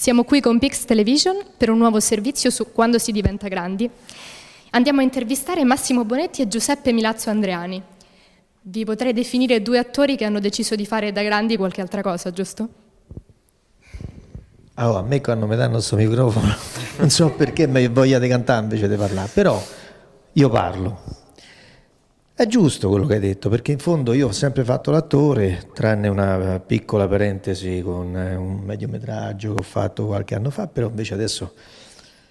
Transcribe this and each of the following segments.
Siamo qui con Pix Television per un nuovo servizio su Quando si diventa grandi. Andiamo a intervistare Massimo Bonetti e Giuseppe Milazzo Andreani. Vi potrei definire due attori che hanno deciso di fare da grandi qualche altra cosa, giusto? Allora, a me quando mi danno questo microfono non so perché mi voglia di cantare invece di parlare, però io parlo. È giusto quello che hai detto, perché in fondo io ho sempre fatto l'attore, tranne una piccola parentesi con eh, un mediometraggio che ho fatto qualche anno fa, però invece adesso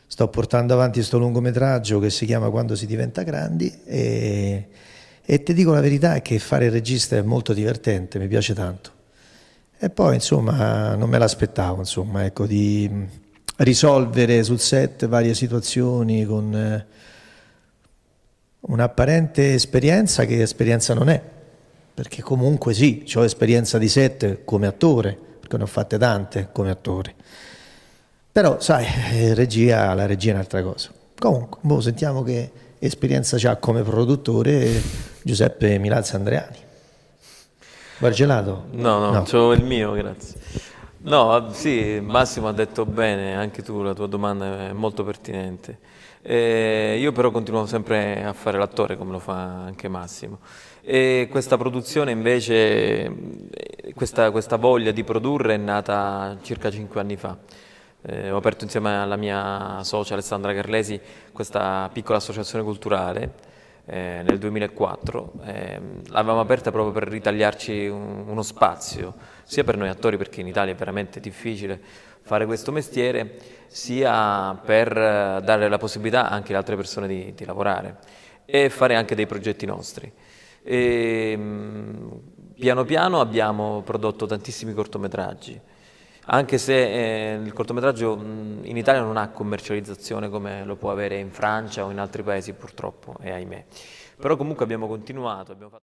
sto portando avanti questo lungometraggio che si chiama Quando si diventa grandi e, e ti dico la verità è che fare il regista è molto divertente, mi piace tanto. E poi insomma non me l'aspettavo, insomma, ecco, di risolvere sul set varie situazioni con eh, Un'apparente esperienza che esperienza non è, perché comunque sì, ho esperienza di set come attore, perché ne ho fatte tante come attore. Però sai, eh, regia, la regia è un'altra cosa. Comunque, boh, sentiamo che esperienza ha come produttore Giuseppe Milazzo Andreani. Bargelato? No, no, no. il mio, grazie. No, sì, Massimo ha detto bene, anche tu la tua domanda è molto pertinente. Eh, io però continuo sempre a fare l'attore come lo fa anche Massimo. E questa produzione invece, eh, questa, questa voglia di produrre è nata circa cinque anni fa. Eh, ho aperto insieme alla mia socia Alessandra Carlesi questa piccola associazione culturale eh, nel 2004, eh, l'avevamo aperta proprio per ritagliarci un, uno spazio, sia per noi attori perché in Italia è veramente difficile fare questo mestiere, sia per eh, dare la possibilità anche alle altre persone di, di lavorare e fare anche dei progetti nostri. E, ehm, piano piano abbiamo prodotto tantissimi cortometraggi, anche se eh, il cortometraggio mm, in Italia non ha commercializzazione come lo può avere in Francia o in altri paesi purtroppo, e ahimè. Però comunque abbiamo continuato. Abbiamo fatto...